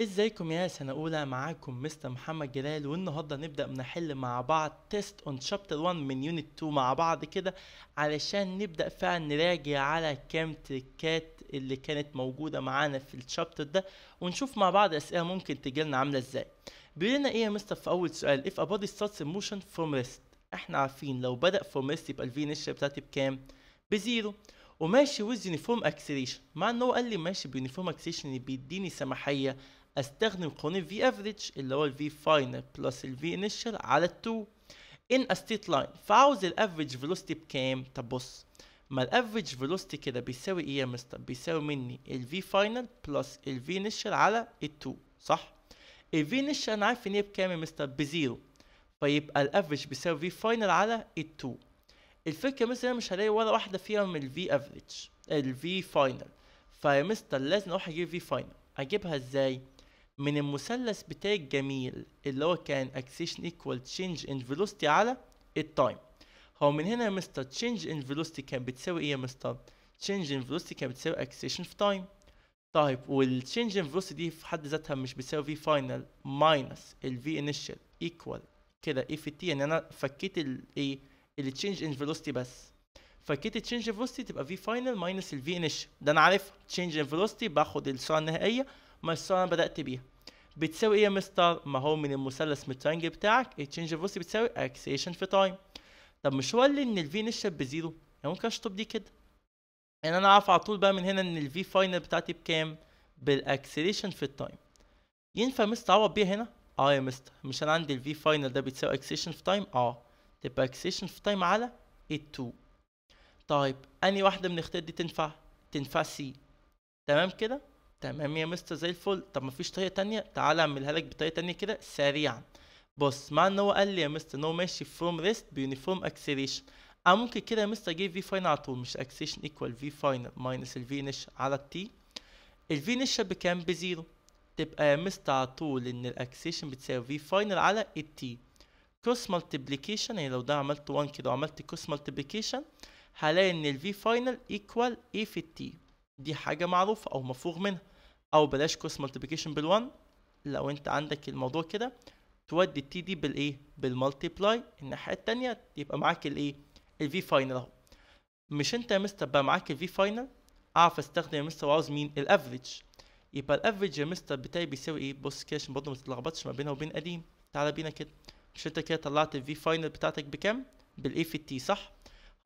ازيكم يا سنة أولى معاكم مستر محمد جلال والنهاردة نبدأ نحل مع بعض تيست اون شابتر 1 من يونت 2 مع بعض كده علشان نبدأ فعلا نراجع على كام تريكات اللي كانت موجودة معانا في الشابتر ده ونشوف مع بعض أسئلة ممكن تجيلنا عاملة ازاي بيقول لنا ايه يا مستر في أول سؤال if a body starts in motion from rest احنا عارفين لو بدأ from rest يبقى الفي نشر بتاعتي بكام؟ بزيرو وماشي ويز يونيفورم acceleration مع ان هو قال لي ماشي بيونيفورم اكسليشن بيديني سماحيه استخدم قوانين في افريج اللي هو الفي فاينل بلس الفي انيشال على ال2 ان استيت لاين فعاوز الافريج فيلوستي بكام طب بص ما الافريج فيلوستي كده بيساوي ايه يا مستر بيساوي مني الفي فاينل بلس الفي انيشال على ال2 صح الفي انيشال انا عارف ان هي بكام يا مستر بزيرو فيبقى الافريج بيساوي في فاينل على ال2 الفكره مثلا مش هلاقي ولا واحده فيها من الفي افريج الفي فاينل فيا مستر لازم اروح اجيب في فاينل اجيبها ازاي من المثلث بتاع الجميل اللي هو كان اكسيشن ايكوال تشينج ان فيلوستي على التايم هو من هنا يا مستر تشينج ان فيلوستي كان بتساوي ايه يا مستر تشينج ان فيلوستي كان بتساوي اكسيشن في تايم طيب والتشينج ان فيلوستي دي في حد ذاتها مش بتساوي e في فاينل ماينس الفي انيشال ايكوال كده اي في تي يعني انا فكيت الايه التشينج ان فيلوستي بس فكيت التشينج ان فيلوستي تبقى في فاينل ماينس الفي انيشال ده انا عارف تشينج ان فيلوستي باخد السرعه النهائيه بس انا بدات بيها بتساوي ايه يا مستر ما هو من المثلث مترنج بتاعك التشنج إيه، اوف بتساوي اكسيشن في تايم طب مش هو اللي ان الفي نشب بزيرو يعني ممكن اشطب دي كده يعني انا عارف على طول بقى من هنا ان الفي فاينل بتاعتي بكام بالاكسيليشن في التايم ينفع مستر اعوض بيها هنا اه يا مستر مش انا عندي الفي فاينل ده بتساوي اكسيشن في تايم اه تبقى اكسيشن في تايم على ال2 طيب اني واحده من الاختيارات دي تنفع تنفع سي تمام كده تمام يا مستر زي الفل طب مفيش طريقه تانية تعالى اعملها لك بطريقه تانية كده سريعا بص مع ان هو قال لي يا مستر ان هو ماشي فروم ريست بيونيفورم اكسليشن او ممكن كده يا مستر اجيب في فاينل على طول مش اكسليشن ايكوال في فاينل ماينس الفي نش على التي الفي نش بكام بزيرو تبقى يا مستر على طول ان الاكسليشن بتساوي في فاينل على التي كروس مالتبليكيشن يعني لو ده عملت 1 كده وعملت كروس مالتبليكيشن هلاقي ان الفي فاينل ايكوال اي في التي دي حاجه معروفه او مفروغ منها او بلاش كوست مالتيبيكيشن بال1 لو انت عندك الموضوع كده تودي التي دي بالايه بالمالتيبلاي الناحيه الثانيه يبقى معاك الايه الفي فاينل اهو مش انت يا مستر بقى معاك الفي فاينل اعرف استخدم يا مستر وعاوز مين الافريج يبقى الافريج يا مستر بتاعي بيساوي ايه بص كده عشان برضه ما تتلخبطش ما بينها وبين قديم تعالى بينا كده مش انت كده طلعت الفي فاينل بتاعتك بكام بالاي في التي صح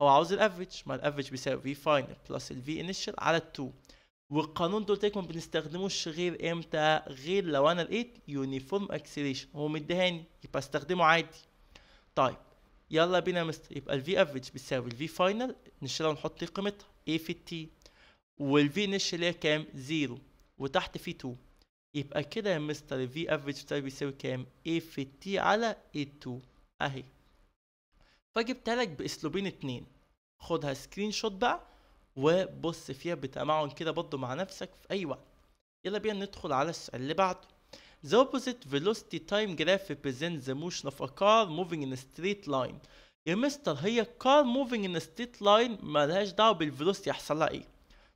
هو عاوز الافريج ما الافريج بيساوي في فاينل بلس الفي انيشال علي ال2 والقانون دول قلت بنستخدموش غير امتى غير لو انا لقيت يونيفورم اكسليشن هو مديهاني يبقى استخدمه عادي طيب يلا بينا يا مستر يبقى الفي افريج بتساوي الفي فاينل نشيلها ونحط قيمتها اي في تي والفي نش اللي هي كام زيرو وتحت في تو يبقى كده يا مستر الفي افريج بتساوي بيساوي كام اي في تي على اي تو اهي فجبتها لك باسلوبين اتنين خدها سكرين شوت بقى وبص فيها بتمعن كده برضه مع نفسك في اي وقت يلا بينا ندخل على السؤال اللي بعده The opposite velocity time graph represents the motion of a car moving in a straight line يا مستر هي car moving in a straight line مالهاش دعوة بالفيلوسيتي هيحصل لها ايه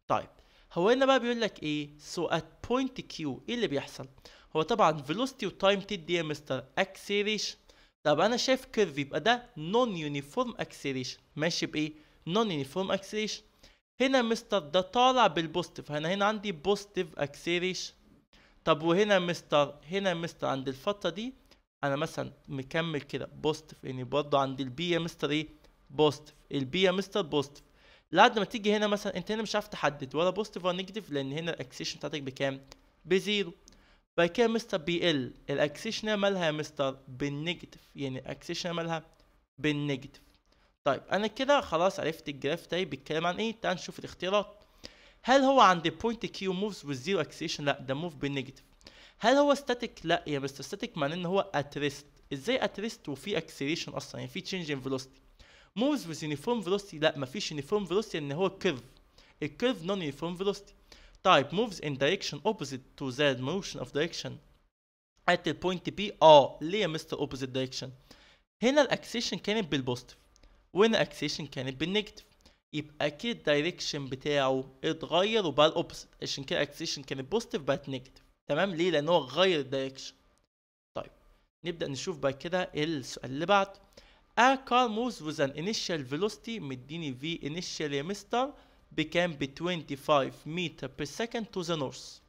طيب هو هنا بقى بيقول لك ايه so at point Q ايه اللي بيحصل هو طبعا velocity و time تدي يا مستر acceleration طب انا شايف curve يبقى ده non uniform acceleration ماشي بايه non uniform acceleration هنا مستر ده طالع بالبوستيف هنا هنا عندي بوستيف اكسيريش طب وهنا مستر هنا مستر عند الفتره دي انا مثلا مكمل كده بوستيف يعني برضه عند البي يا مستر ايه بوستيف البي يا مستر بوستيف لحد ما تيجي هنا مثلا انت هنا مش عارف تحدد ولا بوستيف ولا نيجاتيف لان هنا الاكسيشن بتاعتك بكام بزيرو بعد كده مستر بي ال الاكسيشن مالها يا مستر بالنيجاتيف يعني الاكسيشن مالها بالنيجاتيف طيب انا كده خلاص عرفت الجراف ده بيتكلم عن ايه تعال نشوف الاختيارات هل هو عند بوينت كيو موفز وذ زيرو اكسيشن لا ده موف بالنيجاتيف هل هو ستاتيك لا يا مستر ستاتيك معناه ان هو اتريست ازاي اتريست وفي اكسلريشن اصلا يعني في تشينج ان فيلوسيتي موفز وذ يونيفورم فيلوسيتي لا مفيش يونيفورم فيلوسيتي ان هو كيرف الكيرف نون يونيفورم فيلوسيتي طيب موفز ان دايركشن اوبوزيت تو ذا موشن اوف دايركشن ات البوينت بي اه ليه يا مستر اوبوزيت دايركشن هنا الاكسيشن كانت بالبوزيتيف وين اكسيشن كانت بالنيجاتيف يبقى كده الدايركشن بتاعه اتغير وبقى الاوبسيت عشان كده اكسيشن كانت بوزيتيف بقت نيجاتيف تمام ليه لان هو غير الدايركشن طيب نبدا نشوف بعد كده السؤال اللي بعده A car moves with an initial velocity مديني V initial يا مستر بكام ب 25 متر per second to the north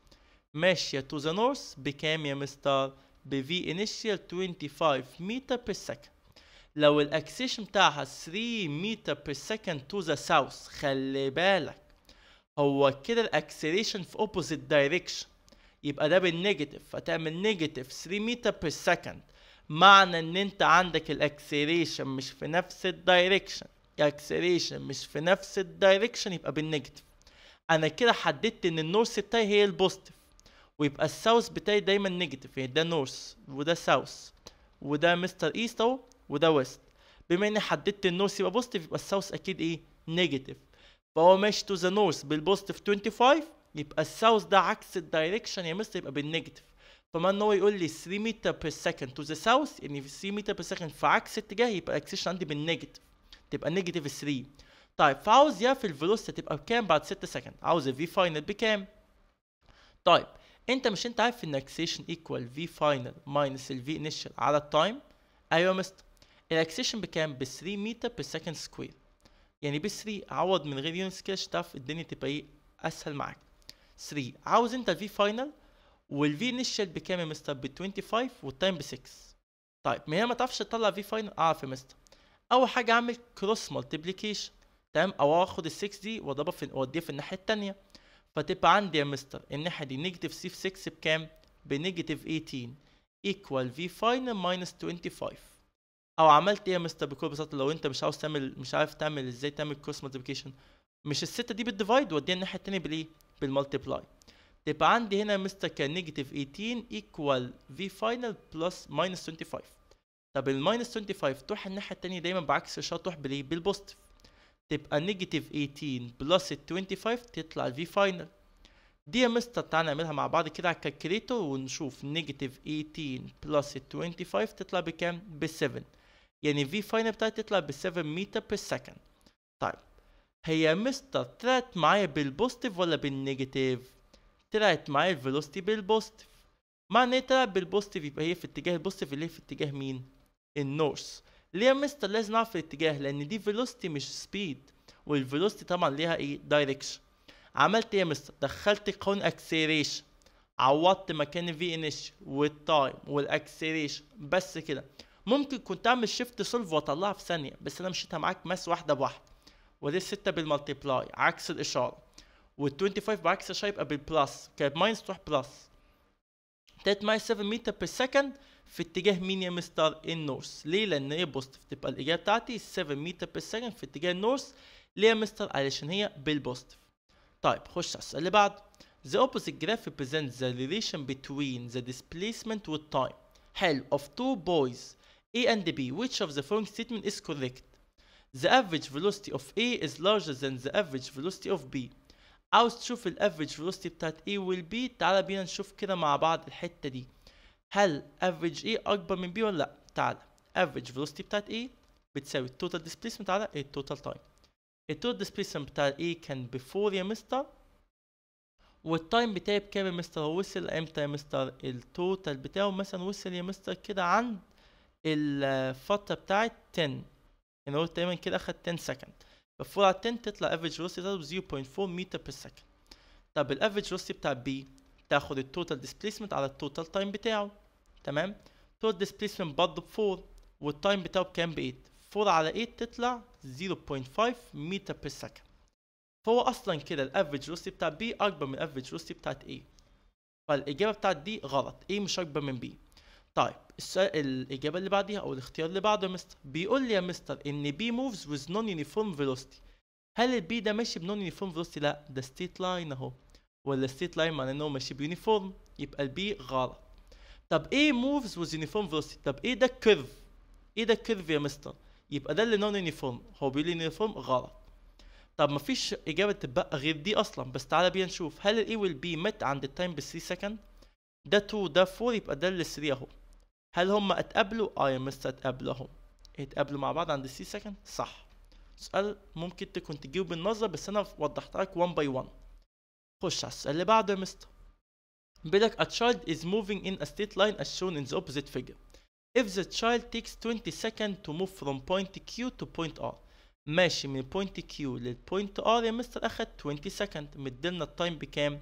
ماشية to the north بكام يا مستر ب V initial 25 متر per second لو الاكسيشن بتاعها 3 متر بير سكند تو ذا ساوث خلي بالك هو كده الاكسلريشن في اوبوزيت دايركشن يبقى ده بالنيجاتيف فتعمل نيجاتيف 3 متر بير سكند معنى ان انت عندك الاكسلريشن مش في نفس الدايركشن الاكسلريشن مش في نفس الدايركشن يبقى بالنيجاتيف انا كده حددت ان النورث بتاعي هي البوزيتيف ويبقى الساوث بتاعي دايما نيجاتيف يعني ده نورث وده ساوث وده مستر ايست اهو وده ويست بما اني حددت النورث يبقى بوزيتيف يبقى الساوث اكيد ايه نيجاتيف فهو ماشي تو ذا نورث بالبوزيتيف 25 يبقى الساوث ده عكس الدايركشن يا مستر يبقى بالنيجاتيف فما ان هو يقول لي 3 متر بير سكند تو ذا ساوث يعني 3 متر بير سكند في عكس اتجاه يبقى الاكسيشن عندي بالنيجاتيف تبقى نيجاتيف 3 طيب فعاوز يعرف الفيلوسيتي تبقى بكام بعد 6 سكند عاوز الفي فاينل بكام طيب انت مش انت عارف ان اكسيشن ايكوال في فاينل ماينس الفي انيشال على التايم ايوه يا مستر الاكسيشن بكام ب 3 متر بير سكند سكوير يعني ب 3 عوض من غير يونت سكيل عشان تعرف الدنيا تبقى ايه اسهل معاك 3 عاوز انت الفي فاينل والفي انيشال بكام يا مستر ب 25 والتايم ب 6 طيب ما هي ما تعرفش تطلع آه، في فاينل اعرف يا مستر اول حاجه اعمل كروس مالتيبليكيشن تمام او اخد ال 6 دي واضربها في واوديها في الناحيه الثانيه فتبقى عندي يا مستر الناحيه دي نيجاتيف سي في 6 بكام بنيجاتيف 18 ايكوال في فاينل ماينس 25 او عملت ايه يا مستر بكل بساطه لو انت مش عاوز تعمل مش عارف تعمل ازاي تعمل كروس مالتيبيكيشن مش السته دي بالديفايد وديها الناحيه الثانيه بالايه بالمالتيبلاي تبقى عندي هنا مستر كان نيجاتيف 18 ايكوال في فاينل بلس ماينس 25 طب الماينس 25 تروح الناحيه الثانيه دايما بعكس الشرط تروح بالايه بالبوزيتيف تبقى نيجاتيف 18 بلس 25 تطلع الفي فاينل دي يا مستر تعالى نعملها مع بعض كده على الكالكليتور ونشوف نيجاتيف 18 بلس 25 تطلع بكام؟ ب 7 يعني في فاينل بتاعتي تطلع ب 7 متر بير سكند طيب هي مستر طلعت معايا بالبوستيف ولا بالنيجاتيف طلعت معايا الفيلوسيتي بالبوستيف معنى ايه طلعت بالبوستيف يبقى هي في اتجاه البوستيف اللي هي في اتجاه مين النورث ليه يا مستر لازم اعرف الاتجاه لان دي فيلوسيتي مش سبيد والفيلوسيتي طبعا ليها ايه دايركشن عملت ايه يا مستر دخلت قانون اكسيريشن عوضت مكان الفي انيش والتايم والاكسيريشن بس كده ممكن كنت اعمل شيفت سولف واطلعها في ثانيه بس انا مشيتها معاك ماس واحده بواحده ودي 6 بالمالتيبلاي عكس الاشاره وال25 بعكس الاشاره يبقى بالبلس كانت ماينس تروح بلس تلات ماي 7 متر بير سكند في اتجاه مين يا مستر النورث ليه لان ايه بوست تبقى الاجابه بتاعتي 7 متر بير سكند في اتجاه النورث ليه يا مستر علشان هي بالبوست طيب خش على السؤال اللي بعده The opposite graph represents the relation between the displacement with time حلو of two boys A and B, which of the following statement is correct? The average velocity of A is larger than the average velocity of B. عاوز تشوف ال average velocity بتاعت A وال B تعالى بينا نشوف كده مع بعض الحتة دي هل average A أكبر من B ولا لأ؟ تعالى average velocity بتاعت A بتساوي total displacement على total time total displacement بتاع A كان before يا مستر والتايم بتاعي بكام يا مستر هو وصل امتى يا مستر التوتال بتاعه مثلا وصل يا مستر كده عند الفتره بتاعت 10 يعني هو دايما كده اخد 10 سكند بفور على 10 تطلع average velocity بتاعته 0.4 متر بير سكند طب الافريج velocity بتاع بي تاخد التوتال ديسبيسمنت على التوتال تايم بتاعه تمام التوتال ديسبيسمنت برضه ب 4 والتايم بتاعه بكام ب 8 4 على 8 تطلع 0.5 متر بير سكند فهو اصلا كده الافريج velocity بتاع بي اكبر من الافريج velocity بتاعت ايه فالاجابه بتاعت دي غلط ايه مش اكبر من بي طيب الاجابه اللي بعديها او الاختيار اللي بعده يا مستر بيقول لي يا مستر ان بي موفز ويز نون يونيفورم فيلوستي هل البي ده ماشي بنون يونيفورم فيلوستي؟ لا ده ستيت لاين اهو ولا ستيت لاين معناه ان هو ماشي بيونيفورم يبقى البي غلط طب ايه موفز ويز يونيفورم فيلوستي؟ طب ايه ده الكيرف ايه ده الكيرف يا مستر يبقى ده اللي نون يونيفورم هو بيقول لي يونيفورم غلط طب مفيش اجابه تتبقى غير دي اصلا بس تعالى بينا نشوف هل الاي والبي مت عند التايم بال 3 سكند ده 2 ده 4 يبقى ده اللي 3 اهو هل هم اتقابلوا؟ اه يا مستر اتقابلهم اتقابلوا مع بعض عند السي سكند صح سؤال ممكن تكون تجيبه بالنظر بس انا وضحت لك 1 باي 1 خش على السؤال اللي بعده يا مستر بيقول لك a child is moving in a straight line as shown in the opposite figure if the child takes 20 seconds to move from point Q to point R ماشي من point Q للpoint R يا مستر اخد 20 second مديلنا التايم بكام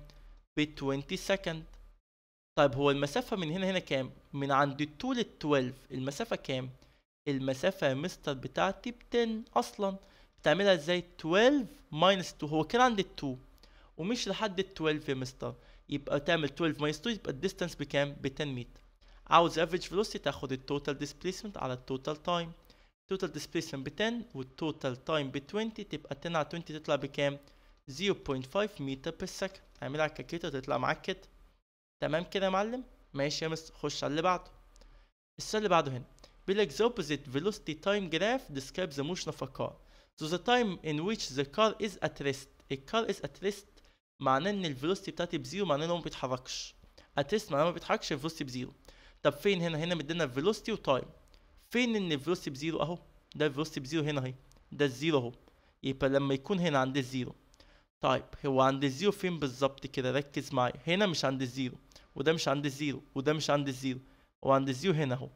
ب 20 second طيب هو المسافة من هنا هنا كام من عند الطول ال 12 المسافة كام؟ المسافة يا مستر بتاعتي ب 10 أصلا بتعملها ازاي؟ 12 ماينس 2 هو كان عند ال 2 ومش لحد ال 12 يا مستر يبقى تعمل 12 ماينس 2 يبقى الديستانس بكام؟ ب 10 متر عاوز افريج فيلوسيتي تاخد التوتال ديسبيسمنت على التوتال تايم التوتال ديسبيسمنت ب 10 والتوتال تايم ب 20 تبقى 10 على 20 تطلع بكام؟ 0.5 متر بير سكند اعملها على الكالكليتر تطلع معاك كده تمام كده يا معلم ماشي يا مستر خش على اللي بعده السؤال اللي بعده هنا بيقول لك the opposite velocity time graph describes the motion of a car so the time in which the car is at rest car is at rest معناه ان velocity بتاعتي بزيرو معناه ان هو ما بيتحركش at rest معناه ما بيتحركش velocity بزيرو طب فين هنا هنا مدينا و time فين ان velocity بزيرو اهو ده velocity بزيرو هنا اهي ده الزيرو اهو يبقى لما يكون هنا عند الزيرو طيب هو عند الزيرو فين بالظبط كده ركز معايا هنا مش عند الزيرو وده مش عند الزيرو وده مش عند الزيرو هو عند الزيرو هنا اهو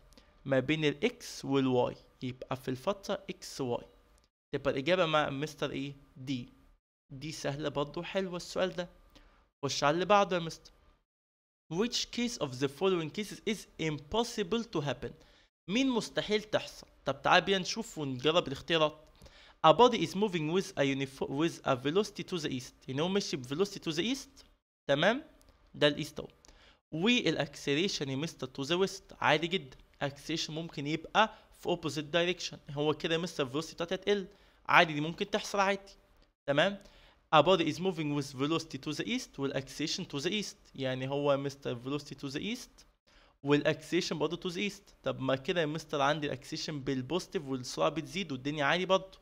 ما بين الاكس والواي يبقى في الفتره اكس واي تبقى الاجابه مع مستر ايه دي دي سهله برضه حلوه السؤال ده خش على اللي بعده يا مستر which case of the following cases is impossible to happen مين مستحيل تحصل طب تعال بينا نشوف ونجرب الاختيارات a body is moving with a uniform with a velocity to the east يعني هو ماشي velocity to the east تمام ده الايست اهو والاكسليشن يا مستر تو ذا ويست عادي جدا الاكسليشن ممكن يبقى في اوبوزيت دايركشن هو كده يا مستر الفيلوسيتي بتاعتي هتقل عادي دي ممكن تحصل عادي تمام A body is moving with velocity to the east والاكسلريشن to the east يعني هو مستر velocity to the east والاكسلريشن برضه تو ذا east طب ما كده يا مستر عندي الاكسلريشن بالبوستيف والسرعه بتزيد والدنيا عادي برضه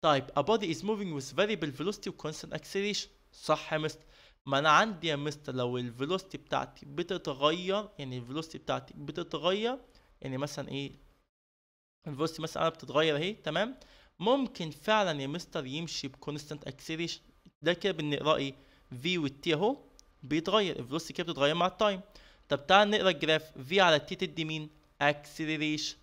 طيب a body is moving with variable velocity و constant acceleration صح يا مستر ما انا عندي يا مستر لو الفيلوستي بتاعتي بتتغير يعني الفيلوستي بتاعتي بتتغير يعني مثلا ايه الفيلوستي مثلا بتتغير اهي تمام ممكن فعلا يا مستر يمشي بكونستنت اكسلريشن ده كده بنقرا ايه في والتي اهو بيتغير الفيلوستي كده بتتغير مع التايم طب تعال نقرا الجراف في على تي تدي مين اكسلريشن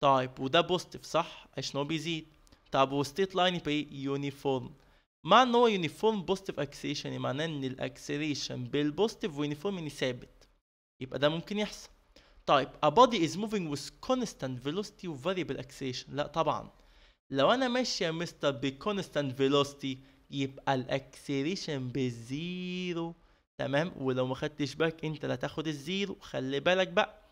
طيب وده بوزيتيف صح عشان هو بيزيد طب وستيت لاين يبقى ايه يونيفورم مع ان هو يونيفورم بوزيتيف يعني معناه ان الاكسلريشن بالبوزيتيف ويونيفورم ثابت يبقى ده ممكن يحصل طيب a body is moving with constant velocity و variable acceleration لا طبعا لو انا ماشي يا مستر بكونستانت velocity يبقى الاكسلريشن بالزيرو تمام ولو ما خدتش بالك انت اللي هتاخد الزيرو خلي بالك بقى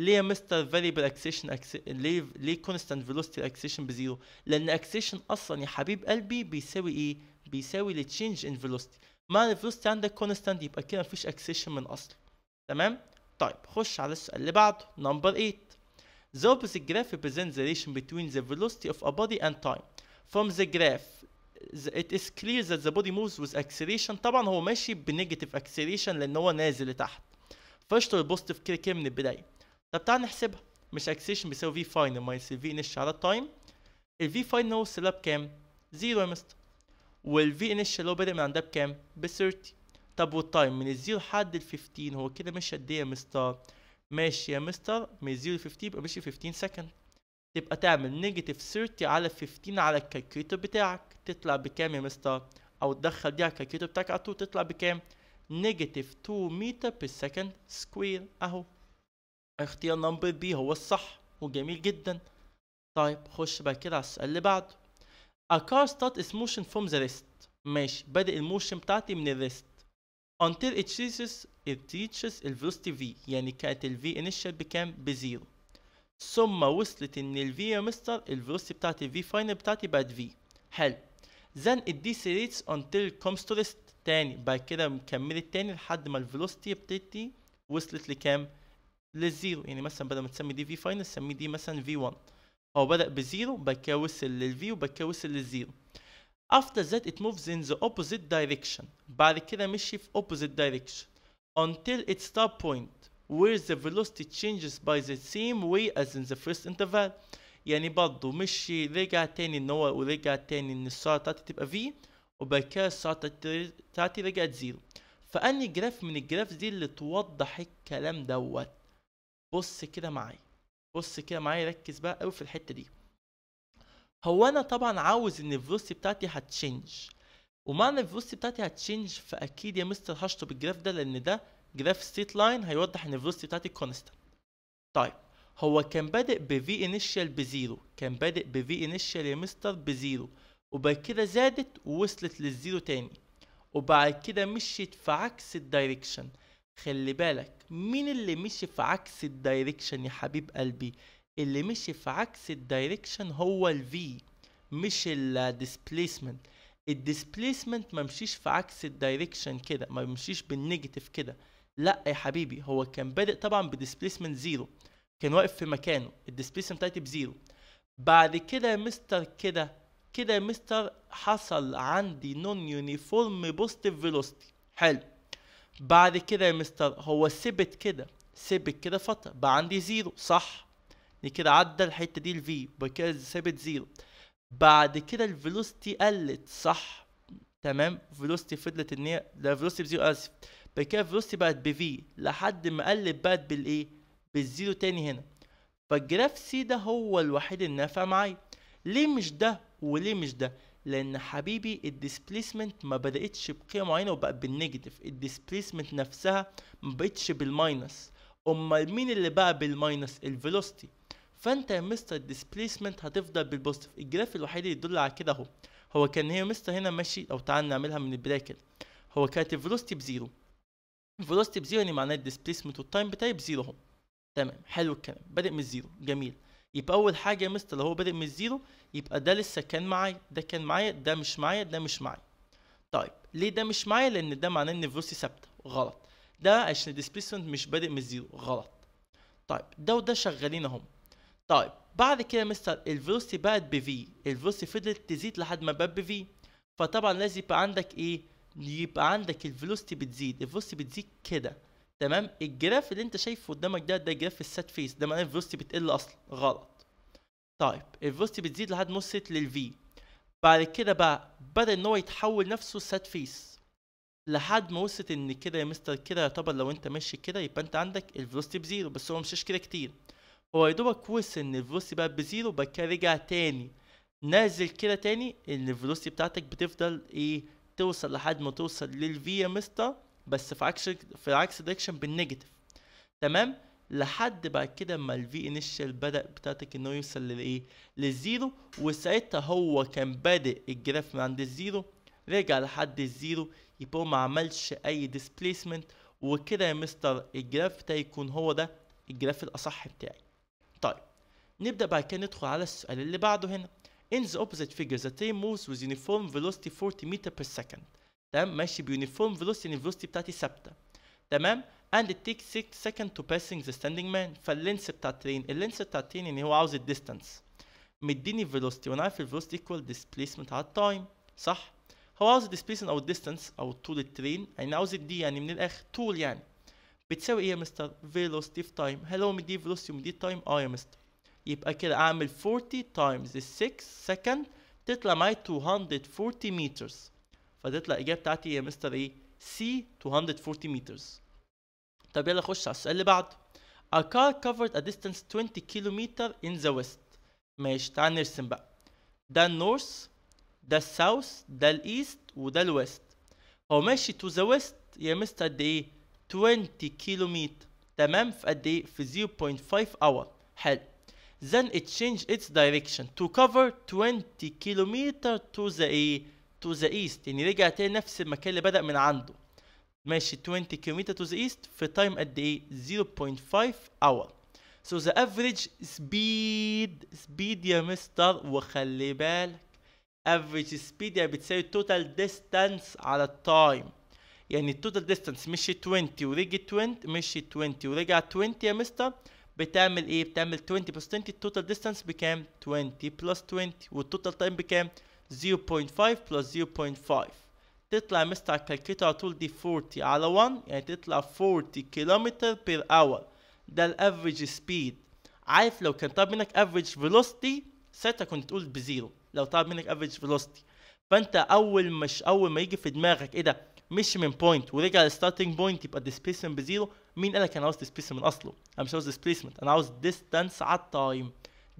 ليه مستر فاريبل اكسيشن ليه ليه كونستانت فيلوستي اكسيشن بزيرو لان اكسيشن اصلا يا حبيب قلبي بيساوي ايه بيساوي التشينج ان فيلوستي ما الفيلوستي عندك كونستانت يبقى كده مفيش اكسيشن من اصل تمام طيب خش على السؤال اللي بعده نمبر 8 The opposite graph represents the relation between the velocity of a body and time. From the graph, it is clear that the body moves with acceleration. طبعا هو ماشي بنيجاتيف acceleration لان هو نازل لتحت. فاشتر البوزيتيف كده كده من البدايه. طب تعال نحسبها مش اكسيشن بيساوي في فاين ماينس في انيشال على التايم الفي فاين هو وصل لها بكام؟ زيرو يا مستر والفي انيشال هو بادئ من عندها بكام؟ ب 30 طب والتايم من الزيرو لحد ال 15 هو كده ماشي قد ايه يا مستر؟ ماشي يا مستر من الزيرو ل 15 يبقى ماشي 15 سكند تبقى تعمل نيجاتيف 30 على 15 على الكالكوليتر بتاعك تطلع بكام يا مستر؟ او تدخل دي على الكالكوليتر بتاعك على طول تطلع بكام؟ نيجاتيف 2 متر بير سكند سكوير اهو اختيار نمبر بي هو الصح وجميل جدا طيب خش بقى كده على السؤال اللي بعده A car starts its motion from the rest ماشي بادئ الموشن بتاعتي من الريست until it reaches it reaches velocity v يعني كانت ال v initial بكام بزيرو ثم وصلت ان ال v يا مستر ال velocity بتاعت v final بتاعتي بقت v حلو then it decelerates until it comes to rest تاني بعد كده مكملت تاني لحد ما ال velocity بتاعتي وصلت لكام للزيرو يعني مثلا بدل ما تسمي دي في فاينل سميه دي مثلا في 1 هو بدأ بزيرو بعد كده وصل للفي وبعد كده وصل للزيرو after that it moves in the opposite direction بعد كده مشي في opposite direction until its start point where the velocity changes by the same way as in the first interval يعني برضه مشي رجع تاني ان هو ورجع تاني ان السرعة بتاعتي تبقى في وبعد كده السرعة بتاعتي رجعت زيرو فأني جراف من الجراف دي اللي توضح الكلام دوت بص كده معايا بص كده معايا ركز بقى قوي في الحته دي هو انا طبعا عاوز ان الفيلوسيتي بتاعتي هتشينج ومعنى الفيلوسيتي بتاعتي هتشينج فاكيد يا مستر هشطب الجراف ده لان ده جراف ستيت لاين هيوضح ان الفيلوسيتي بتاعتي كونستانت طيب هو كان بادئ في انيشال بزيرو كان بادئ في انيشال يا مستر بزيرو وبعد كده زادت ووصلت للزيرو تاني وبعد كده مشيت في عكس الدايركشن خلي بالك مين اللي مشي في عكس الدايركشن يا حبيب قلبي اللي مشي في عكس الدايركشن هو الفي مش الديسبليسمنت الديسبليسمنت ما مشيش في عكس الدايركشن كده ما مشيش بالنيجاتيف كده لا يا حبيبي هو كان بادئ طبعا بديسبليسمنت زيرو كان واقف في مكانه الديسبليسمنت بتاعتي بزيرو بعد كده يا مستر كده كده يا مستر حصل عندي نون يونيفورم بوزيتيف فيلوستي حلو بعد كده يا مستر هو سبت كده سبت كده فتره بقى عندي زيرو صح دي كده عدى الحته دي الفي بقى كده ثابت زيرو بعد كده الفيلوستي قلت صح تمام فيلوستي فضلت ان هي لا فيلوستي بزيرو اسف بعد كده فيلوستي بقت بفي لحد ما قلت بقت بالايه بالزيرو تاني هنا فالجراف سي ده هو الوحيد النافع معايا ليه مش ده وليه مش ده لان حبيبي الديسبليسمنت ما بداتش بقيمه معينه وبقت بالنيجاتيف الديسبليسمنت نفسها ما بقتش بالماينس امال مين اللي بقى بالماينس الفيلوسيتي فانت يا مستر الديسبليسمنت هتفضل بالبوزيتيف الجراف الوحيد اللي يدل على كده اهو هو كان هي مستر هنا ماشي او تعال نعملها من البدايه كده هو كانت الفيلوسيتي بزيرو الفيلوسيتي بزيرو يعني معناه الديسبليسمنت والتايم بتاعي بزيرو اهو تمام حلو الكلام بادئ من الزيرو جميل يبقى اول حاجه يا مستر لو هو بادئ من الزيرو يبقى ده لسه كان معايا ده كان معايا ده مش معايا ده مش معايا طيب ليه ده مش معايا لان ده معناه ان فلوسي ثابته غلط ده عشان الديسبيسمنت مش بادئ من الزيرو غلط طيب ده وده شغالين اهم طيب بعد كده يا مستر الفلوسي بقت في الفلوسي فضلت تزيد لحد ما بقت في فطبعا لازم يبقى عندك ايه يبقى عندك الفلوسي بتزيد الفلوسي بتزيد كده تمام الجراف اللي انت شايفه قدامك ده ده جراف السات فيس ده معناه الفيلوسيتي بتقل اصلا غلط طيب الفيلوسيتي بتزيد لحد ما وصلت للفي بعد كده بقى بدا ان هو يتحول نفسه سات فيس لحد ما وصلت ان كده يا مستر كده يعتبر لو انت ماشي كده يبقى انت عندك الفيلوسيتي بزيرو بس هو مشيش كده كتير هو يا دوبك وصل ان الفيلوسيتي بقى بزيرو بعد كده رجع تاني نازل كده تاني ان الفيلوسيتي بتاعتك بتفضل ايه توصل لحد ما توصل للفي يا مستر بس في عكس في عكس ديكشن بالنيجاتيف تمام لحد بعد كده اما الفي انيشال بدا بتاعتك انه يوصل للايه للزيرو وساعتها هو كان بادئ الجراف من عند الزيرو رجع لحد الزيرو يبقى هو ما عملش اي ديسبليسمنت وكده يا مستر الجراف بتاعي يكون هو ده الجراف الاصح بتاعي طيب نبدا بعد كده ندخل على السؤال اللي بعده هنا in the opposite figure the train moves with uniform velocity 40 meter per second تمام ماشي بيونيفورم فيلوسيتي يعني الفيلوسيتي بتاعتي ثابته تمام and it takes 6 seconds to passing the standing man فاللينس بتاع الترين اللينس بتاع الترين ان يعني هو عاوز الديستانس مديني فيلوسيتي وانا عارف الفيلوسيتي ايكوال ديسبيسمنت على التايم صح هو عاوز الديسبيسمنت او الديستانس او طول الترين يعني عاوز الدي يعني من الاخر طول يعني بتساوي ايه يا مستر فيلوسيتي في تايم هل هو مديه فيلوسيتي ومديه تايم اه يا مستر يبقى كده اعمل 40 تايمز 6 سكند تطلع معايا 240 متر فتطلع الاجابه بتاعتي يا مستر ايه سي 240 meters طب يلا خش على السؤال اللي بعده A car covered a distance 20 kilometer in the west ماشي تعال نرسم بقى ده النورث ده الساوث ده الايست وده الويست هو ماشي تو ذا ويست يا مستر قد ايه 20 كيلومتر تمام في قد ايه في 0.5 hour حلو then it changed its direction to cover 20 كيلومتر to the ايه تو ذا ايست يعني رجع تاني نفس المكان اللي بدا من عنده ماشي 20 كيلومتر تو ذا ايست في تايم قد ايه 0.5 اور سو ذا افريج سبيد سبيد يا مستر وخلي بالك افريج سبيد يعني بتساوي التوتال ديستانس على التايم يعني التوتال ديستانس مشي 20 ورجع 20 مشي 20 ورجع 20 يا مستر بتعمل ايه بتعمل 20 بلس 20 التوتال ديستانس بكام 20 بلس 20 والتوتال تايم بكام 0.5 plus 0.5 تطلع مستر كالكيتر على طول دي 40 على 1 يعني تطلع 40 كيلومتر بير اور ده الافريج سبيد عارف لو كان طالب منك افريج فيلوستي ساعتها كنت تقول بزيرو لو طالب منك افريج فيلوستي فانت اول مش اول ما يجي في دماغك ايه ده مشي من بوينت ورجع للستارتنج بوينت يبقى الديسبيسمنت بزيرو مين قالك انا عاوز ديسبيسمنت من اصله انا مش عاوز ديسبيسمنت انا عاوز ديستانس على التايم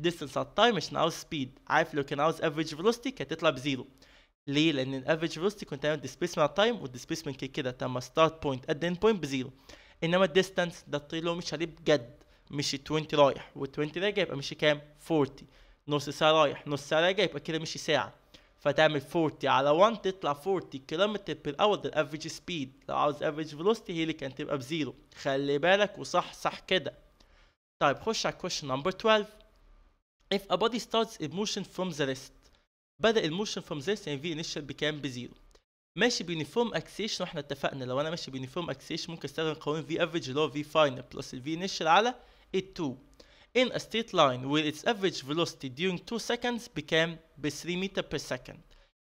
distance at time مش ناقص speed عارف لو كان عاوز average velocity كانت تطلع بزيرو ليه؟ لان ال average velocity كنت عامل at time وال displacement كده كده تم ستارت بوينت ات end point بزيرو انما ال distance ده الطريق اللي هو مش عليه بجد مشي 20 رايح وال 20 راجع يبقى مشي كام؟ 40 نص ساعه رايح نص ساعه راجع يبقى كده مشي ساعه فتعمل 40 على 1 تطلع 40 كيلومتر بير اور ده الافريج سبيد لو عاوز افريج فيلوستي هي اللي كانت تبقى بزيرو خلي بالك وصح صح كده طيب خش على كويشن نمبر 12 if a body starts a motion from the rest بدأ الموشن the rest يعني v initial بكام بزيرو ماشي بيونيفورم اكسيشن واحنا اتفقنا لو انا ماشي بيونيفورم اكسيشن ممكن استخدم قانون v average اللي هو v final plus ال v initial على A2 in a straight line where its average velocity during 2 seconds بكام ب 3 متر per second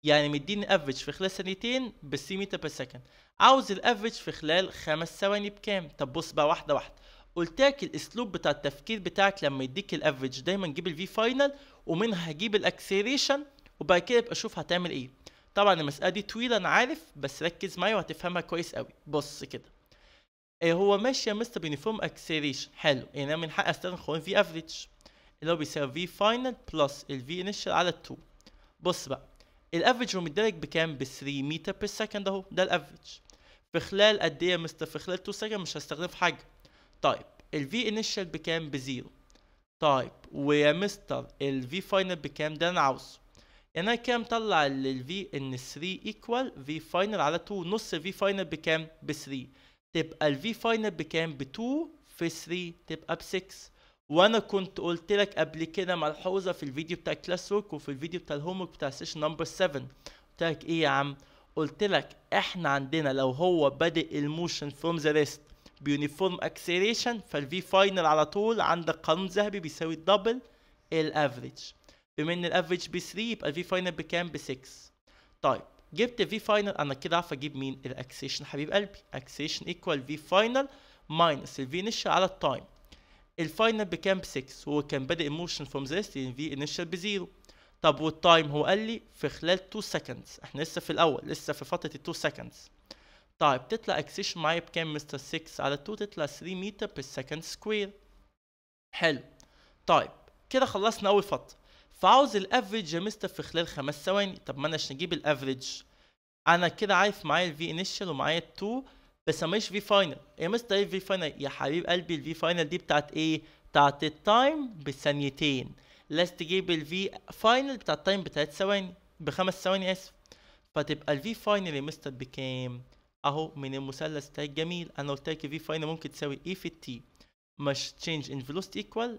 يعني مديني average في خلال ثانيتين ب 3 متر per second عاوز الافريج في خلال خمس ثواني بكام طب بص بقى واحده واحده قلت لك الاسلوب بتاع التفكير بتاعك لما يديك الافريج دايما جيب الفي فاينل ومنها هجيب الاكسيريشن وبعد كده ابقى اشوف هتعمل ايه طبعا المساله دي طويله انا عارف بس ركز معايا وهتفهمها كويس قوي بص كده ايه هو ماشي يا مستر بينيفورم اكسيريشن حلو يعني انا من حقي استخدم قانون في افريج اللي هو بيساوي في فاينل بلس الفي انيشال على 2 بص بقى الافريج هو مديلك بكام ب 3 متر بير سكند اهو ده الافريج في خلال قد ايه يا مستر في خلال 2 سكند مش هستخدم في حاجه طيب ال V initial بكام بزيرو طيب ويا مستر ال V final بكام ده انا عاوزه انا كام طلع مطلع V ان 3 equal V final على 2 نص V final بكام ب 3 تبقى ال V final بكام ب 2 في 3 تبقى ب 6 وانا كنت قلت لك قبل كده ملحوظه في الفيديو بتاع كلاس ورك وفي الفيديو بتاع الهوم ورك بتاع سيشن نمبر 7 قلت لك ايه يا عم قلت لك احنا عندنا لو هو بادئ الموشن فروم ذا ريست بيونيفورم اكسيليشن فالفي فاينل على طول عندك قانون ذهبي بيساوي الدبل الافريج بما ان الافريج ب 3 يبقى الفي فاينل بكام ب 6 طيب جبت في فاينل انا كده عارف اجيب مين الاكسيشن حبيب قلبي اكسيشن ايكوال في فاينل ماينس الفي انيشال على التايم الفاينل بكام ب 6 هو كان بادئ الموشن فروم ذس في انيشال 0 طب والتايم هو قال لي في خلال 2 سكندز احنا لسه في الاول لسه في فتره ال 2 سكندز طيب تطلع اكسيشن معايا بكام مستر 6 على 2 تطلع 3 متر بير سكند سكوير حلو طيب كده خلصنا اول فتره فعاوز الافريج يا مستر في خلال خمس ثواني طب ما انا عشان اجيب الافريج انا كده عارف معايا الفي انيشال ومعايا ال2 بس ماليش في فاينل يا مستر ايه في فاينل يا حبيب قلبي الفي فاينل دي بتاعت ايه بتاعت التايم بثانيتين لازم تجيب الفي فاينل بتاعت التايم بتلات ثواني بخمس ثواني اسف فتبقى الفي فاينل يا مستر بكام اهو من المثلث بتاعي الجميل انا قلت لك في فاينل ممكن تساوي ايه في التي مش تشينج ان فيلوستي ايكوال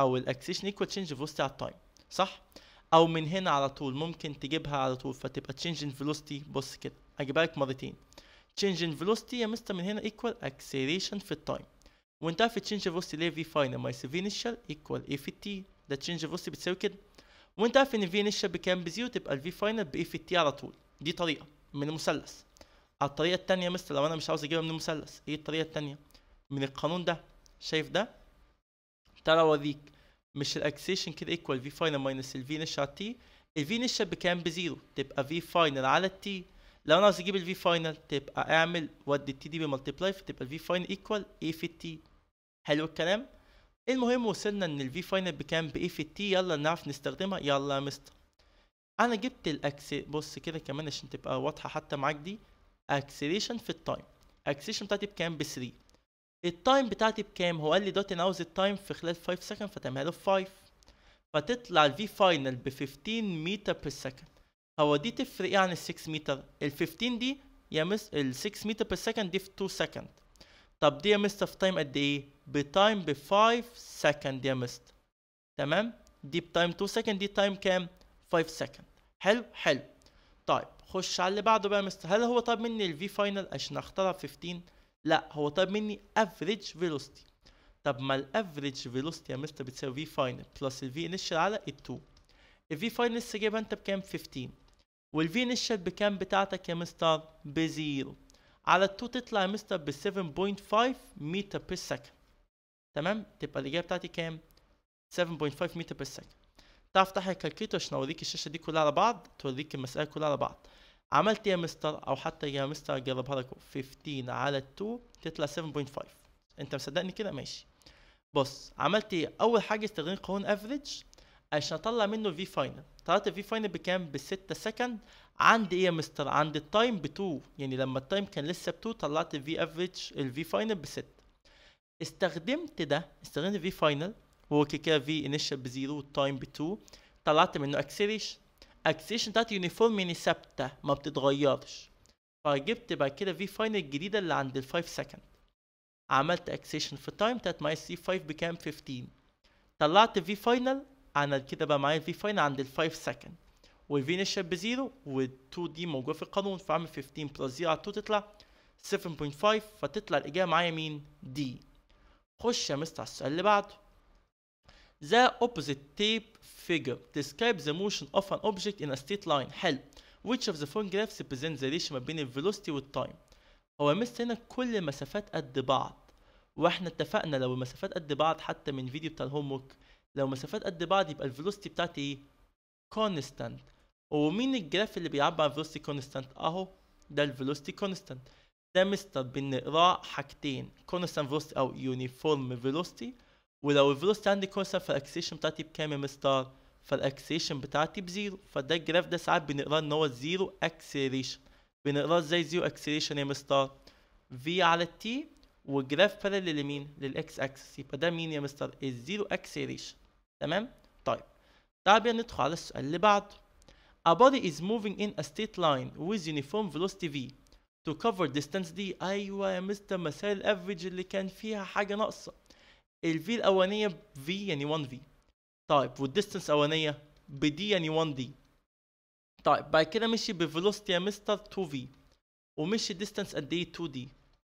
او الاكسيشن ايكوال تشينج فيلوستي على التايم صح او من هنا على طول ممكن تجيبها على طول فتبقى تشينج ان فيلوستي بص كده اجيبها لك مرتين تشينج ان فيلوستي يا مستر من هنا ايكوال اكسيليشن في التايم وانت عارف تشينج فيلوستي ليه في فاينل ماي في انيشال ايكوال ايه في التي ده تشينج فيلوستي بتساوي كده وانت عارف ان في انيشال بكام بزيرو تبقى الفي فاينل بايه في التي على طول دي طريقه من المثلث الطريقة الطريقه يا مستر لو انا مش عاوز اجيبها من المثلث ايه الطريقه التانية؟ من القانون ده شايف ده ترى اوريك مش الاكسيشن كده ايكوال في فاينل ماينس الفي نشر على التي الفي نشر بكام بزيرو تبقى في فاينل على التي لو انا عاوز اجيب الفي فاينل تبقى اعمل ودي التي دي بمالتيبلاي فتبقى الفي فاينل ايكوال اي في التي حلو الكلام المهم وصلنا ان الفي فاينل بكام باي في التي يلا نعرف نستخدمها يلا يا مستر انا جبت الاكس بص كده كمان عشان تبقى واضحه حتى معاك دي اكسليشن في التايم اكسليشن بتاعتي بكام ب 3 التايم بتاعتي بكام هو قال لي دوت انا عاوز التايم في خلال 5 سكند فتعملها له 5 فتطلع الفي فاينل ب 15 متر بير سكند هو دي تفرق ايه عن ال 6 متر ال 15 دي يا مس ال 6 متر بير سكند دي في 2 سكند طب دي يا مستر في تايم قد ايه بتايم ب 5 سكند يا مستر تمام دي بتايم 2 سكند دي تايم كام 5 سكند حلو حلو طيب خش على اللي بعده بقى مستر هل هو طلب مني الفي فاينل عشان اختارها 15 لا هو طلب مني افريج فيلوستي طب ما الافريج فيلوستي يا مستر بتساوي في فاينل بلس الفي انيشال على ال2 الفي فاينل لسه جايبها انت بكام 15 والفي انيشال بكام بتاعتك يا مستر بزيرو على ال2 تطلع يا مستر ب 7.5 متر بير سكند تمام تبقى الاجابه بتاعتي كام 7.5 متر بير سكند تعرف تفتح الكالكيتر عشان اوريك الشاشه دي كلها على بعض توريك المساله كلها على بعض عملت يا مستر او حتى يا مستر جرب لكم 15 على 2 تطلع 7.5 انت مصدقني كده ماشي بص عملت ايه اول حاجه استخدمت قانون افريج عشان اطلع منه في فاينل طلعت في فاينل بكام ب 6 سكند عند ايه يا مستر عند التايم ب 2 يعني لما التايم كان لسه ب 2 طلعت في افريج الفي فاينل ب 6 استخدمت ده استخدمت في فاينل وكده كده في انيشال ب 0 والتايم ب 2 طلعت منه اكسلريشن اكسلريشن بتاعتي يعني ثابته ما بتتغيرش فجبت بعد كده في فاين الجديده اللي عند ال 5 سكند عملت اكسيشن في التايم بتاعت ماي سي 5 بكام 15 طلعت في فاينل انا كده بقى معايا في فاينل عند ال 5 سكند والفي نشب بزيرو وال2 دي موجوده في القانون فعمل 15 بلس 0 على 2 تطلع 7.5 فتطلع الاجابه معايا مين دي خش يا مستر على السؤال اللي بعده The opposite tape figure describes the motion of an object in a straight line حلو which of the following graphs represents the ratio ما بين and time? هو مثل هنا كل المسافات قد بعض واحنا اتفقنا لو المسافات قد بعض حتى من فيديو بتاع الهوم ورك لو المسافات قد بعض يبقى velocity بتاعتي ايه كونستانت ومين الجراف اللي بيعبر عن velocity كونستانت اهو ده velocity كونستانت ده مستر بنقراه حاجتين كونستانت velocity او يونيفورم velocity. ولو الفلوس عندي كونستنت فالاكسيشن بتاعتي بكام يا مستر؟ فالاكسيشن بتاعتي بزيرو فده الجراف ده ساعات بنقراه ان هو زيرو اكسلريشن بنقراه ازاي زيرو اكسلريشن يا مستر؟ في على التي والجراف بارلل لمين؟ للاكس اكسس يبقى ده مين يا مستر؟ الزيرو اكسلريشن تمام؟ طيب تعال بقى ندخل على السؤال اللي بعده A body is moving in a straight line with uniform velocity v to cover distance d أيوة يا مستر مسائل الافريج اللي كان فيها حاجة ناقصة الفي الاولانيه في يعني 1 في طيب والديستنس الاولانيه بدي يعني 1 دي طيب بعد كده مشي velocity يا مستر 2 في ومشي ديستنس قد ايه 2 دي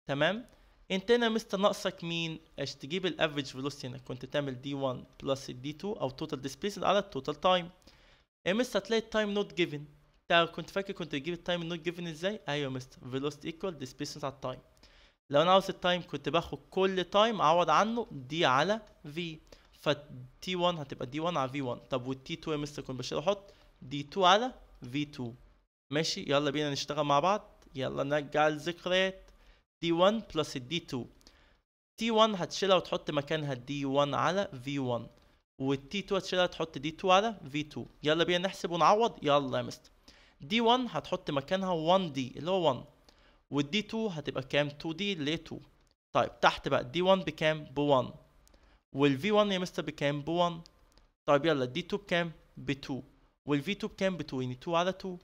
تمام انت هنا مستر ناقصك مين عشان تجيب الافريج velocity هنا كنت تعمل دي 1 بلس دي 2 او توتال ديسبيسمنت على التوتال تايم يا مستر تلاقي التايم نوت جيفن كنت فاكر كنت تجيب التايم نوت جيفن ازاي ايوه يا مستر velocity ايكوال ديسبيسمنت على التايم لو انا عاوز التايم كنت باخد كل تايم اعوض عنه دي على في فتي 1 هتبقى دي 1 على في 1 طب والتي 2 يا مستر كنت بشيل احط دي 2 على في 2 ماشي يلا بينا نشتغل مع بعض يلا نرجع الذكريات دي 1 بلس الدي 2 تي 1 هتشيلها وتحط مكانها دي 1 على في 1 والتي 2 هتشيلها تحط دي 2 على في 2 يلا بينا نحسب ونعوض يلا يا مستر دي 1 هتحط مكانها 1 دي اللي هو 1 والدي 2 هتبقى كام 2 دي ل 2 طيب تحت بقى دي 1 بكام ب 1 والفي 1 يا مستر بكام ب 1 طيب يلا دي 2 بكام ب 2 والفي 2 بكام ب 2 يعني 2 على 2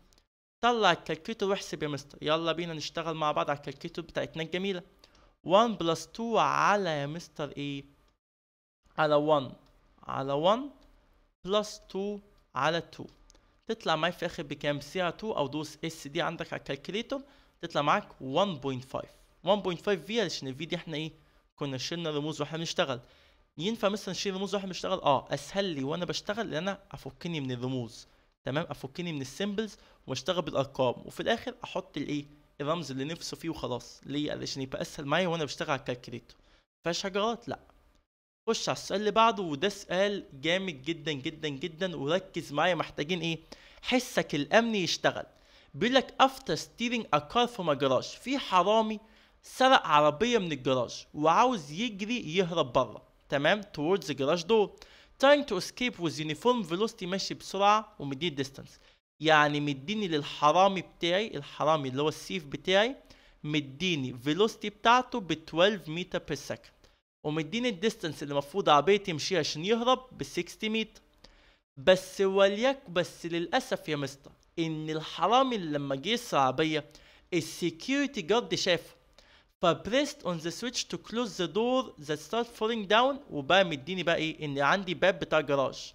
طلع الكالكليتر واحسب يا مستر يلا بينا نشتغل مع بعض على الكالكليتر بتاعتنا الجميله 1 بلس 2 على يا مستر ايه على 1 على 1 بلس 2 على 2 تطلع معايا في الاخر بكام سي على 2 او دوس اس دي عندك على الكالكليتر تطلع معاك 1.5 1.5 في علشان الفي دي احنا ايه كنا شلنا رموز واحنا بنشتغل ينفع مثلا اشيل رموز واحنا بنشتغل اه اسهل لي وانا بشتغل ان انا افكني من الرموز تمام افكني من السيمبلز واشتغل بالارقام وفي الاخر احط الايه الرمز اللي نفسه فيه وخلاص ليه علشان يبقى اسهل معايا وانا بشتغل على الكالكليتر مفيهاش غلط لا خش على السؤال اللي بعده وده سؤال جامد جدا جدا جدا وركز معايا محتاجين ايه حسك الامني يشتغل بيقول لك after ستيلينج a car from a garage في حرامي سرق عربية من الجراج وعاوز يجري يهرب بره تمام towards the garage door trying to escape with uniform velocity ماشي بسرعة ومديه ديستانس يعني مديني للحرامي بتاعي الحرامي اللي هو السيف بتاعي مديني velocity بتاعته ب 12 متر per second ومديني الديستانس اللي المفروض عربيه تمشيها عشان يهرب ب 60 متر بس وليك بس للأسف يا مستر ان الحرامي لما جه الصعبيه السكيورتي جارد شافه فبريست اون ذا سويتش تو كلوز ذا دور ذا ستارت فولينج داون وبقى مديني بقى ايه ان عندي باب بتاع جراج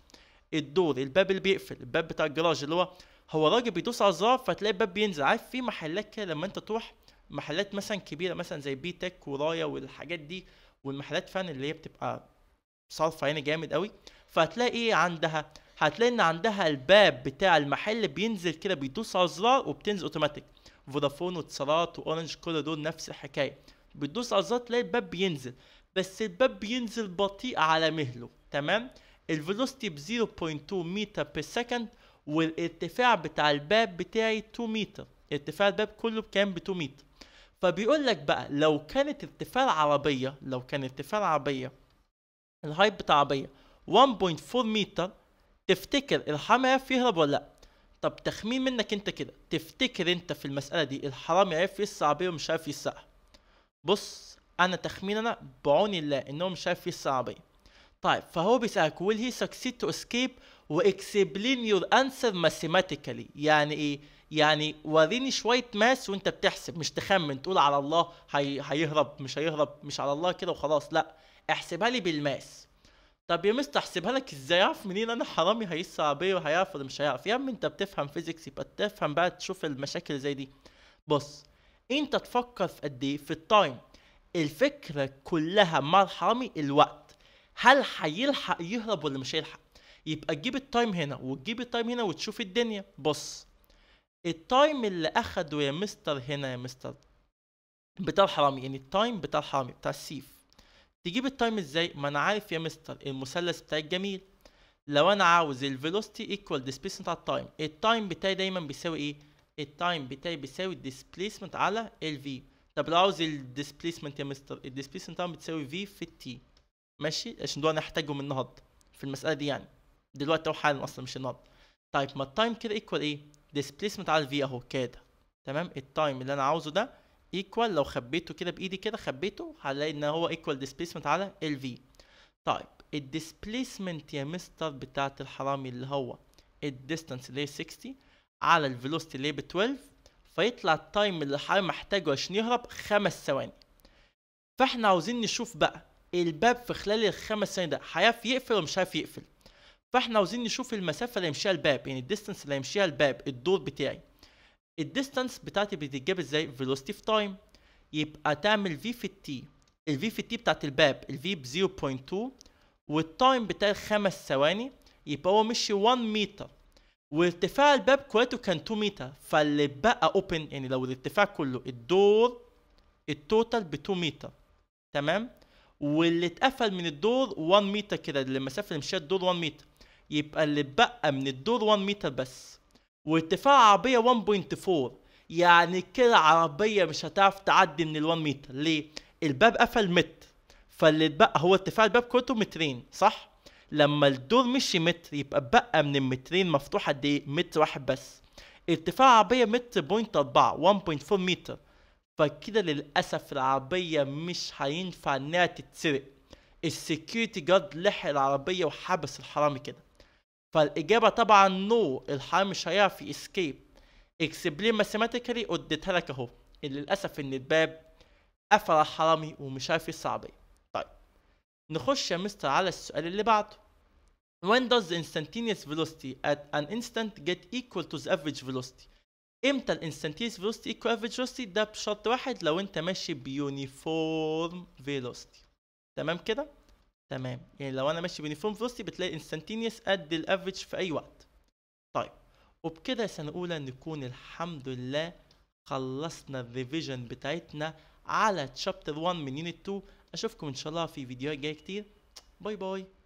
الدور الباب اللي بيقفل الباب بتاع الجراج اللي هو هو راجل بيدوس على الزرار فتلاقي الباب بينزل عارف في محلات كده لما انت تروح محلات مثلا كبيره مثلا زي بي تك ورايا والحاجات دي والمحلات فعلا اللي هي بتبقى صرفه هنا جامد قوي فهتلاقي ايه عندها هتلاقي ان عندها الباب بتاع المحل بينزل كده بيدوس على الزرار وبتنزل اوتوماتيك فودافون واتصالات واورنج كل دول نفس الحكايه بتدوس على الزرار تلاقي الباب بينزل بس الباب بينزل بطيء على مهله تمام الفيلوستي ب 0.2 متر بير سكند والارتفاع بتاع الباب بتاعي 2 متر ارتفاع الباب كله بكام ب 2 متر فبيقول لك بقى لو كانت ارتفاع العربيه لو كان ارتفاع العربيه الهايب بتاع العربيه 1.4 متر تفتكر الحرامي يعرف يهرب ولا لا طب تخمين منك انت كده تفتكر انت في المساله دي الحرامي يعرف يسرع بيه ومش عارف يسرقها بص انا تخمين انا بعون الله انه مش عارف يسرع بيه طيب فهو بيسالك will he succeed to escape واكسبلين يور انسر ماثيماتيكالي يعني ايه يعني وريني شويه ماس وانت بتحسب مش تخمن تقول على الله هيهرب مش هيهرب مش على الله كده وخلاص لا احسبها لي بالماس طب يا مستر احسبها لك ازاي اعرف منين انا حرامي هيسعى بيا وهيعرف ولا مش هيعرف يا عم انت بتفهم فيزيكس يبقى تفهم بقى تشوف المشاكل زي دي بص انت تفكر في قد ايه في التايم الفكره كلها مع الحرامي الوقت هل هيلحق يهرب ولا مش هيلحق يبقى تجيب التايم هنا وتجيب التايم هنا وتشوف الدنيا بص التايم اللي اخده يا مستر هنا يا مستر بتاع الحرامي يعني التايم بتاع الحرامي بتاع السيف تجيب التايم ازاي ما انا عارف يا مستر المثلث بتاعي الجميل لو انا عاوز الفيلوستي ايكوال ديسبيسمنت على التايم التايم بتاعي دايما بيساوي ايه التايم بتاعي بيساوي الديسبيسمنت على ال في طب لو عاوز الديسبيسمنت يا مستر الديسبيسمنت طبعا بتساوي في في التي ماشي عشان دول هنحتاجهم النهارده في المساله دي يعني دلوقتي او حالا اصلا مش النهارده طيب ما التايم كده ايكوال ايه ديسبيسمنت على الفي اهو كده تمام التايم اللي انا عاوزه ده ايكوال لو خبيته كده بايدي كده خبيته هلاقي ان هو ايكوال ديسبيسمنت على ال في طيب الديسبيسمنت يا مستر بتاعت الحرامي اللي هو الديستانس اللي هي 60 على الفيلوستي اللي هي ب 12 فيطلع التايم اللي الحرامي محتاجه عشان يهرب خمس ثواني فاحنا عاوزين نشوف بقى الباب في خلال الخمس ثواني ده هيعرف يقفل ولا مش هيعرف يقفل فاحنا عاوزين نشوف المسافه اللي هيمشيها الباب يعني الديستانس اللي هيمشيها الباب الدور بتاعي الديستانس بتاعتي بتتجاب ازاي فيلوسيتي في تايم يبقى تعمل في في التي الفي في التي بتاعت الباب الفي ب 0.2 والتايم بتاع خمس ثواني يبقى هو مشي 1 متر وارتفاع الباب كويته كان 2 متر فاللي بقى اوبن يعني لو الارتفاع كله الدور التوتال ب 2 متر تمام واللي اتقفل من الدور 1 متر كده المسافه اللي مشيت الدور 1 متر يبقى اللي بقى من الدور 1 متر بس وارتفاع عربية 1.4 يعني كده عربية مش هتعرف تعدي من ال1 متر ليه؟ الباب قفل متر فاللي اتبقى هو ارتفاع الباب كرته مترين صح؟ لما الدور مشي متر يبقى اتبقى من المترين مفتوح قد ايه؟ متر واحد بس ارتفاع عربية متر بوينت أربعة 1.4 متر فكده للأسف العربية مش هينفع إنها تتسرق السكيورتي جارد لحق العربية وحبس الحرامي كده فالاجابه طبعا نو no. الحيوان مش هيعرف اسكيب اكسبلين ماثيماتيكالي اديتها لك اهو للاسف ان الباب قفل حرامي ومش عارف يصعب طيب نخش يا مستر على السؤال اللي بعده when does the instantaneous velocity at an instant get equal to the average velocity امتى ال instantaneous velocity equal average velocity ده بشرط واحد لو انت ماشي بيونيفورم فيلوسيتي تمام كده تمام يعني لو انا ماشي بيونيفورم فيلوسيتي بتلاقي انستنتينيوس قد الافريج في اي وقت طيب وبكده سنه اولى نكون الحمد لله خلصنا الريفيجن بتاعتنا على تشابتر 1 من يونت 2 اشوفكم ان شاء الله في فيديوهات جايه كتير باي باي